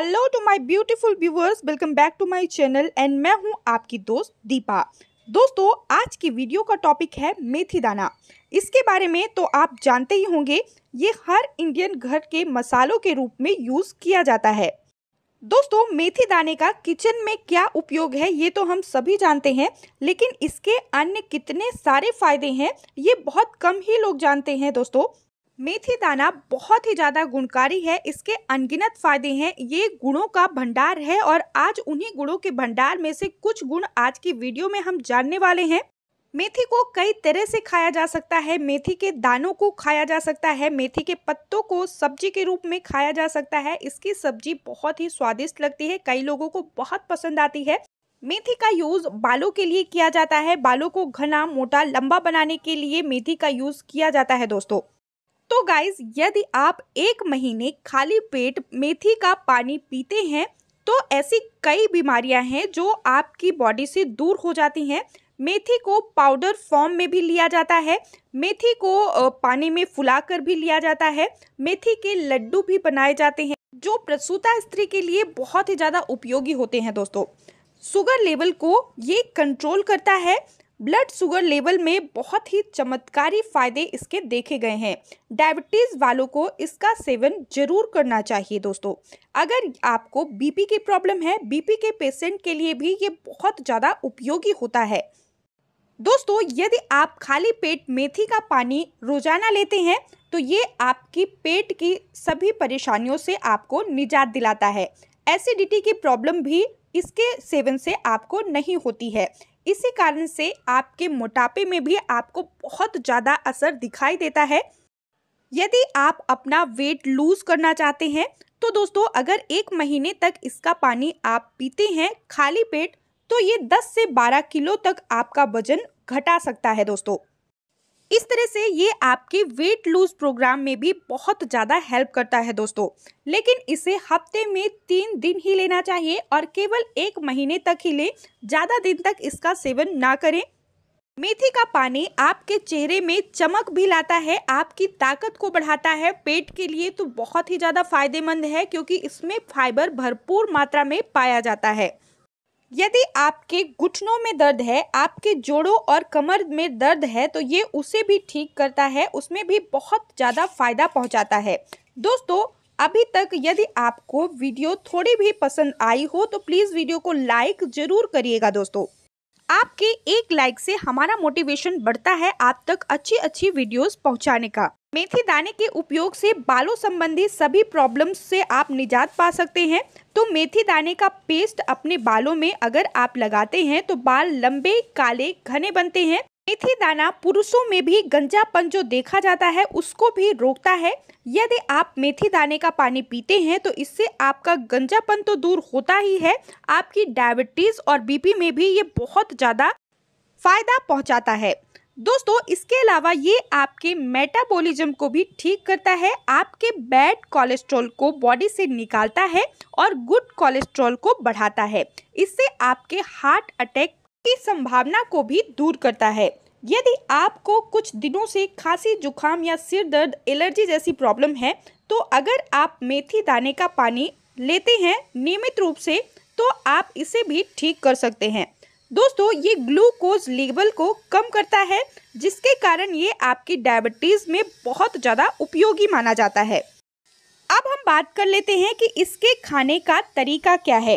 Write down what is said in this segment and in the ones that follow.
hello to my beautiful viewers welcome back to my channel and मैं हूं आपकी दोस्त दीपा दोस्तों आज की वीडियो का टॉपिक है मेथी दाना इसके बारे में तो आप जानते ही होंगे ये हर इंडियन घर के मसालों के रूप में यूज़ किया जाता है दोस्तों मेथी दाने का किचन में क्या उपयोग है ये तो हम सभी जानते हैं लेकिन इसके अन्य कितने सारे फायदे हैं ये बहुत कम ही लोग जानते हैं दोस्तों मेथी दाना बहुत ही ज़्यादा गुणकारी है इसके अनगिनत फायदे हैं ये गुणों का भंडार है और आज उन्हीं गुणों के भंडार में से कुछ गुण आज की वीडियो में हम जानने वाले हैं मेथी को कई तरह से खाया जा सकता है मेथी के दानों को खाया जा सकता है मेथी के पत्तों को सब्जी के रूप में खाया जा सकता है इसकी सब्जी बहुत ही स्वादिष्ट लगती है कई लोगों को बहुत पसंद आती है मेथी का यूज़ बालों के लिए किया जाता है बालों को घना मोटा लंबा बनाने के लिए मेथी का यूज़ किया जाता है दोस्तों तो गाइज यदि आप एक महीने खाली पेट मेथी का पानी पीते हैं तो ऐसी कई बीमारियां हैं जो आपकी बॉडी से दूर हो जाती हैं मेथी को पाउडर फॉर्म में भी लिया जाता है मेथी को पानी में फुलाकर भी लिया जाता है मेथी के लड्डू भी बनाए जाते हैं जो प्रसूता स्त्री के लिए बहुत ही ज़्यादा उपयोगी होते हैं दोस्तों शुगर लेवल को ये कंट्रोल करता है ब्लड शुगर लेवल में बहुत ही चमत्कारी फ़ायदे इसके देखे गए हैं डायबिटीज़ वालों को इसका सेवन जरूर करना चाहिए दोस्तों अगर आपको बीपी की प्रॉब्लम है बीपी के पेशेंट के लिए भी ये बहुत ज़्यादा उपयोगी होता है दोस्तों यदि आप खाली पेट मेथी का पानी रोजाना लेते हैं तो ये आपकी पेट की सभी परेशानियों से आपको निजात दिलाता है एसिडिटी की प्रॉब्लम भी इसके सेवन से आपको नहीं होती है इसी कारण से आपके मोटापे में भी आपको बहुत ज़्यादा असर दिखाई देता है यदि आप अपना वेट लूज़ करना चाहते हैं तो दोस्तों अगर एक महीने तक इसका पानी आप पीते हैं खाली पेट तो ये 10 से 12 किलो तक आपका वजन घटा सकता है दोस्तों इस तरह से ये आपके वेट लूज प्रोग्राम में भी बहुत ज़्यादा हेल्प करता है दोस्तों लेकिन इसे हफ्ते में तीन दिन ही लेना चाहिए और केवल एक महीने तक ही लें ज़्यादा दिन तक इसका सेवन ना करें मेथी का पानी आपके चेहरे में चमक भी लाता है आपकी ताकत को बढ़ाता है पेट के लिए तो बहुत ही ज़्यादा फायदेमंद है क्योंकि इसमें फाइबर भरपूर मात्रा में पाया जाता है यदि आपके घुटनों में दर्द है आपके जोड़ों और कमर में दर्द है तो ये उसे भी ठीक करता है उसमें भी बहुत ज़्यादा फायदा पहुंचाता है दोस्तों अभी तक यदि आपको वीडियो थोड़ी भी पसंद आई हो तो प्लीज़ वीडियो को लाइक ज़रूर करिएगा दोस्तों आपके एक लाइक से हमारा मोटिवेशन बढ़ता है आप तक अच्छी अच्छी वीडियोस पहुंचाने का मेथी दाने के उपयोग से बालों संबंधी सभी प्रॉब्लम्स से आप निजात पा सकते हैं तो मेथी दाने का पेस्ट अपने बालों में अगर आप लगाते हैं तो बाल लंबे काले घने बनते हैं मेथी दाना पुरुषों में भी गंजापन जो देखा जाता है उसको भी रोकता है यदि आप मेथी दाने का पानी पीते हैं तो इससे आपका गंजापन तो दूर होता ही है आपकी डायबिटीज़ और बीपी में भी ये बहुत ज़्यादा फायदा पहुंचाता है दोस्तों इसके अलावा ये आपके मेटाबॉलिज्म को भी ठीक करता है आपके बैड कोलेस्ट्रॉल को बॉडी से निकालता है और गुड कोलेस्ट्रॉल को बढ़ाता है इससे आपके हार्ट अटैक की संभावना को भी दूर करता है यदि आपको कुछ दिनों से खांसी जुखाम या सिर दर्द एलर्जी जैसी प्रॉब्लम है तो अगर आप मेथी दाने का पानी लेते हैं नियमित रूप से तो आप इसे भी ठीक कर सकते हैं दोस्तों ये ग्लूकोज लेवल को कम करता है जिसके कारण ये आपकी डायबिटीज़ में बहुत ज़्यादा उपयोगी माना जाता है अब हम बात कर लेते हैं कि इसके खाने का तरीका क्या है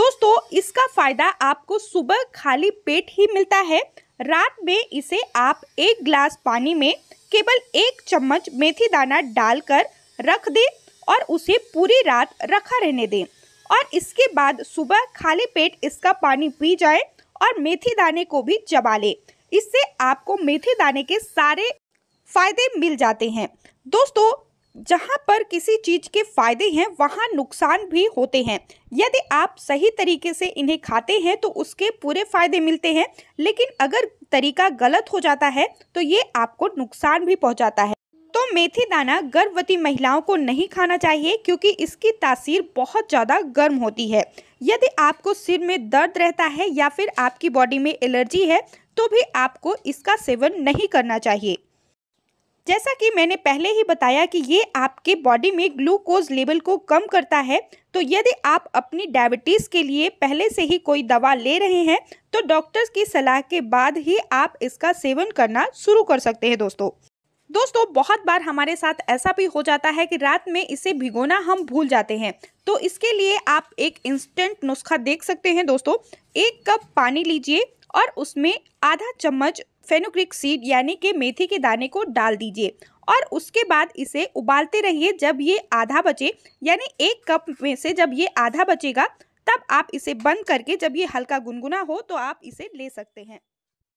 दोस्तों इसका फ़ायदा आपको सुबह खाली पेट ही मिलता है रात में इसे आप एक ग्लास पानी में केवल एक चम्मच मेथी दाना डालकर रख दें और उसे पूरी रात रखा रहने दें और इसके बाद सुबह खाली पेट इसका पानी पी जाए और मेथी दाने को भी चबा ले इससे आपको मेथी दाने के सारे फायदे मिल जाते हैं दोस्तों जहाँ पर किसी चीज़ के फायदे हैं वहाँ नुकसान भी होते हैं यदि आप सही तरीके से इन्हें खाते हैं तो उसके पूरे फायदे मिलते हैं लेकिन अगर तरीका गलत हो जाता है तो ये आपको नुकसान भी पहुँचाता है तो मेथी दाना गर्भवती महिलाओं को नहीं खाना चाहिए क्योंकि इसकी तासीर बहुत ज़्यादा गर्म होती है यदि आपको सिर में दर्द रहता है या फिर आपकी बॉडी में एलर्जी है तो भी आपको इसका सेवन नहीं करना चाहिए जैसा कि मैंने पहले ही बताया कि ये आपके बॉडी में ग्लूकोज लेवल को कम करता है तो यदि आप अपनी डायबिटीज़ के लिए पहले से ही कोई दवा ले रहे हैं तो डॉक्टर्स की सलाह के बाद ही आप इसका सेवन करना शुरू कर सकते हैं दोस्तों दोस्तों बहुत बार हमारे साथ ऐसा भी हो जाता है कि रात में इसे भिगोना हम भूल जाते हैं तो इसके लिए आप एक इंस्टेंट नुस्खा देख सकते हैं दोस्तों एक कप पानी लीजिए और उसमें आधा चम्मच फेनोक्रिक सीड यानी कि मेथी के दाने को डाल दीजिए और उसके बाद इसे उबालते रहिए जब ये आधा बचे यानी एक कप में से जब ये आधा बचेगा तब आप इसे बंद करके जब ये हल्का गुनगुना हो तो आप इसे ले सकते हैं